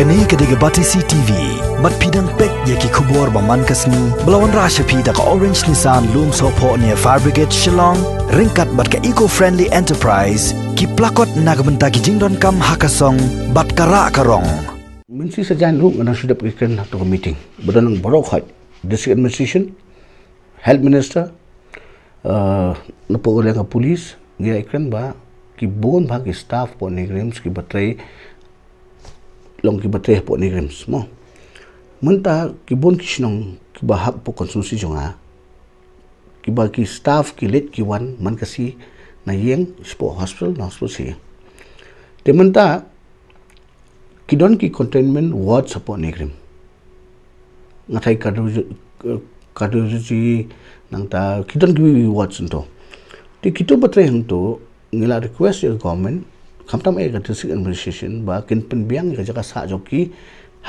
kani kadega batisi tv mat pidan pek yaki kubor ba man kasni blawan rasha pi da orange nissan loom so po near fire shillong ringkat bat ka eco friendly enterprise ki plakot nagamanta ki jingdon kam hakasong bat kara karong minsi sa jan rung na sudap ki kan to meeting bodan ng borok district administration health minister uh na po ka police ngi ikran ba ki bon ba ki staff po ni grims ki batrai long ki batre po ni grim kan, smo menta ki bon ki shnong ki bahap po konsumsi jonga ah. ki ba ki staff ki lit ki wan man kasi na yeng spo hospital na spo si te menta ki don ki containment ward support ni grim ngathai kadu kadu ji nang ta ki don ki ward sunto te kitu batre hang to ngila request your government khamtam ek district administration ba kinpin biang ka jaga sa joki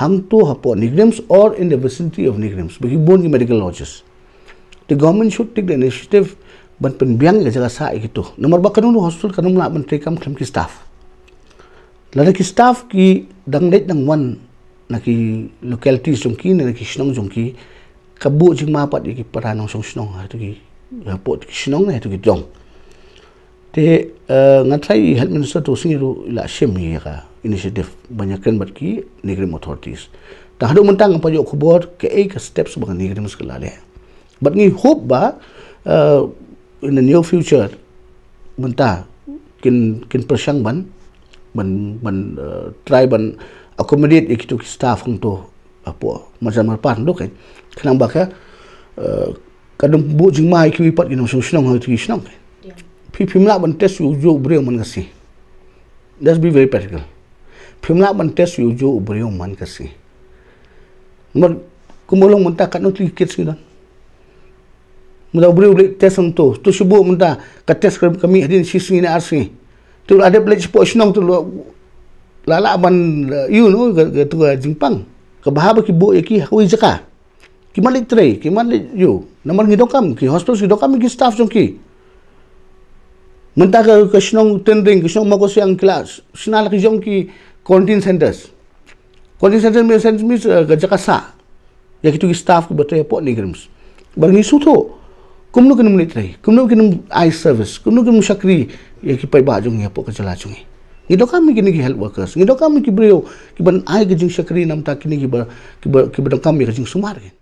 ham to hapo nigrams or in the vicinity of nigrams bagi bon medical lodges the government should take the initiative ban pin biang ka jaga sa ikito number ba kanu hospital kanu la ban trekam kham ki staff lada ki staff ki dang net dang wan na ki locality sung ki na ki shnong jung ki kabu jing ma pat ki paranong sung shnong ha to ki hapo ki shnong na ha, to ki jong te eh, ngatai health minister tu singiru la shemira inisiatif banyakkan bagi negeri authorities tahdo mentang apa jok kubur ke ai ke step sebagai negeri muskil ale but ni hope ba eh, in the new future menta kin kin persang ban ban ban eh, try ban accommodate ikitu staff hang to apo macam pan do kan kenang baka ya, uh, kadung bu jingma ikwi pat kinu sunong hang tu kinong พี่พิมลาบันเทสอยู่อยู่เรื่องมันก็สิ let's be very practical พิมลาบันเทสอยู่อยู่เรื่องมันก็สิมันกูมองลงมันตาขัดนู่นที่เกิดสิ่งนั้นมันเอาเรื่องเรื่องเทสนั่นตัวตัวชิบูมันตากระเทสครับก็มีอดีตชีสินอาร์ซีตัวอาเดบเลจปอชนองตัวลาลาบันยูนู้กับตัวจิงปังกับบาฮาบกิบูเอกิฮาวิจักกิมันเล็กเทรย์กิมันเล็กยูนั่นมันกิโดคัมกิฮอสพิทอลกิโดคัมกิสตาฟจงกี้ mentaka ke shnong tendring ke shnong mako siang kelas sinal ke jong ki quarantine centers quarantine centers me sense mis uh, ke jakasa ya kitu ki staff ke betoy pot ni grims bar ni suto kumnu kinum ni trai kumnu kinum i service kumnu kinum shakri ya ki pai bajung ya pok ke jala jungi ngido kami kini ki help workers ngido kami ki brio ki ban ai ke jing shakri nam ta kini ki ba ki ba kami ke jing sumar gen